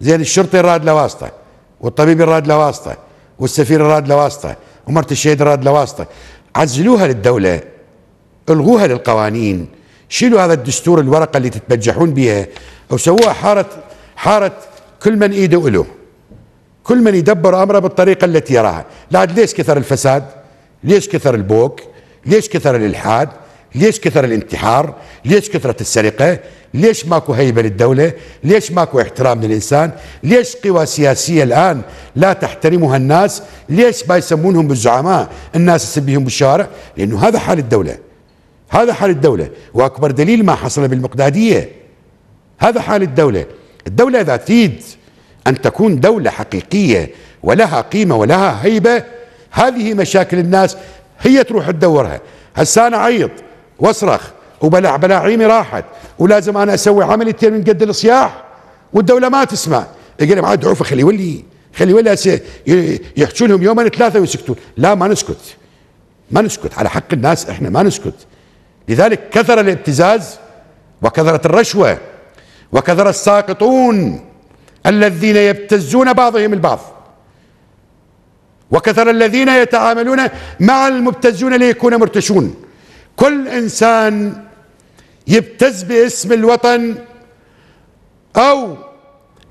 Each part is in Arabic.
زين الشرطي راد لواسطه والطبيب راد لواسطه والسفير راد لواسطه ومرت الشهيد راد لواسطه عزلوها للدوله الغوها للقوانين شيلوا هذا الدستور الورقه اللي تتبجحون بها او سووها حاره حاره كل من ايده له كل من يدبر امره بالطريقه التي يراها لا ليش كثر الفساد ليش كثر البوك ليش كثر الالحاد ليش كثر الانتحار ليش كثرة السرقة ليش ماكو هيبة للدولة ليش ماكو احترام للإنسان ليش قوى سياسية الآن لا تحترمها الناس ليش ما يسمونهم بالزعماء الناس تسبيهم بالشارع لأنه هذا حال الدولة هذا حال الدولة وأكبر دليل ما حصل بالمقدادية هذا حال الدولة الدولة إذا تريد أن تكون دولة حقيقية ولها قيمة ولها هيبة هذه مشاكل الناس هي تروح تدورها هسه أنا عيط واصرخ وبلع بلاعيمي راحت ولازم انا اسوي عمليتين من قد الصياح والدوله ما تسمع يقول عاد دعوفه خليه يولي خليه يولي يحكوا لهم يومين ثلاثه ويسكتون لا ما نسكت ما نسكت على حق الناس احنا ما نسكت لذلك كثر الابتزاز وكثرت الرشوه وكثر الساقطون الذين يبتزون بعضهم البعض وكثر الذين يتعاملون مع المبتزون ليكون مرتشون كل انسان يبتز باسم الوطن او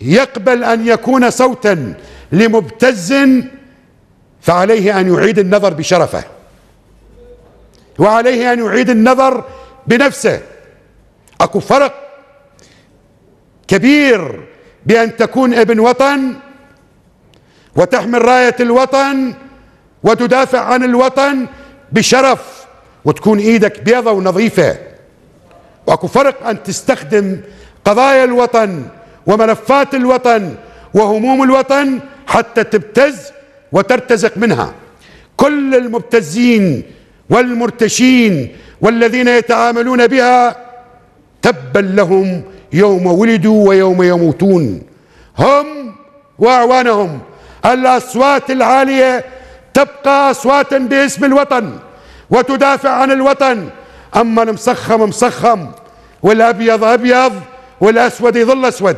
يقبل ان يكون صوتا لمبتز فعليه ان يعيد النظر بشرفه وعليه ان يعيد النظر بنفسه اكو فرق كبير بان تكون ابن وطن وتحمل رايه الوطن وتدافع عن الوطن بشرف وتكون ايدك بيضة ونظيفة واكو فرق ان تستخدم قضايا الوطن وملفات الوطن وهموم الوطن حتى تبتز وترتزق منها كل المبتزين والمرتشين والذين يتعاملون بها تبا لهم يوم ولدوا ويوم يموتون هم واعوانهم الاصوات العاليه تبقى اصواتا باسم الوطن وتدافع عن الوطن أما المسخم مسخم والأبيض أبيض والأسود يظل أسود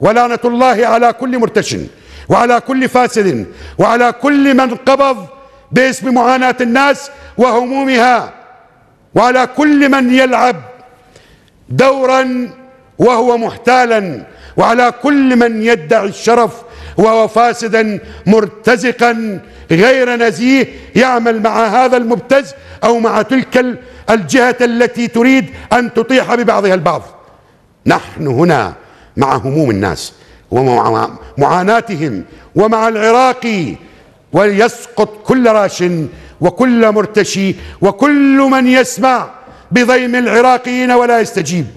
ولعنة الله على كل مرتشن وعلى كل فاسد وعلى كل من قبض باسم معاناة الناس وهمومها وعلى كل من يلعب دورا وهو محتالا وعلى كل من يدعي الشرف وهو فاسدا مرتزقا غير نزيه يعمل مع هذا المبتز أو مع تلك الجهة التي تريد أن تطيح ببعضها البعض نحن هنا مع هموم الناس ومع معاناتهم ومع العراقي وليسقط كل راش وكل مرتشي وكل من يسمع بضيم العراقيين ولا يستجيب